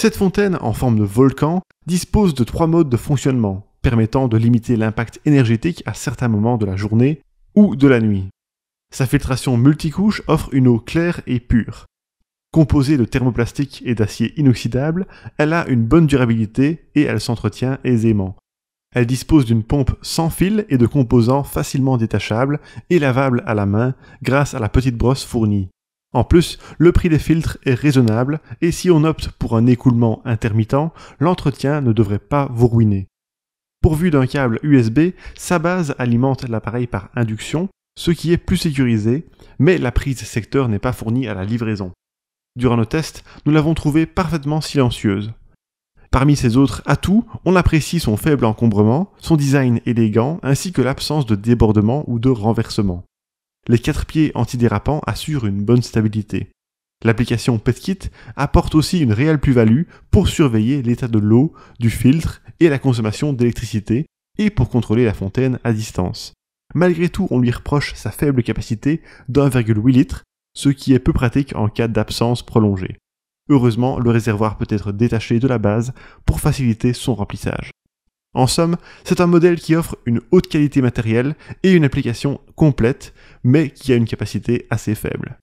Cette fontaine, en forme de volcan, dispose de trois modes de fonctionnement, permettant de limiter l'impact énergétique à certains moments de la journée ou de la nuit. Sa filtration multicouche offre une eau claire et pure. Composée de thermoplastique et d'acier inoxydable, elle a une bonne durabilité et elle s'entretient aisément. Elle dispose d'une pompe sans fil et de composants facilement détachables et lavables à la main grâce à la petite brosse fournie. En plus, le prix des filtres est raisonnable et si on opte pour un écoulement intermittent, l'entretien ne devrait pas vous ruiner. Pourvu d'un câble USB, sa base alimente l'appareil par induction, ce qui est plus sécurisé, mais la prise secteur n'est pas fournie à la livraison. Durant nos tests, nous l'avons trouvée parfaitement silencieuse. Parmi ses autres atouts, on apprécie son faible encombrement, son design élégant, ainsi que l'absence de débordement ou de renversement les quatre pieds antidérapants assurent une bonne stabilité. L'application PetKit apporte aussi une réelle plus-value pour surveiller l'état de l'eau, du filtre et la consommation d'électricité, et pour contrôler la fontaine à distance. Malgré tout, on lui reproche sa faible capacité d'1,8 litre, ce qui est peu pratique en cas d'absence prolongée. Heureusement, le réservoir peut être détaché de la base pour faciliter son remplissage. En somme, c'est un modèle qui offre une haute qualité matérielle et une application complète, mais qui a une capacité assez faible.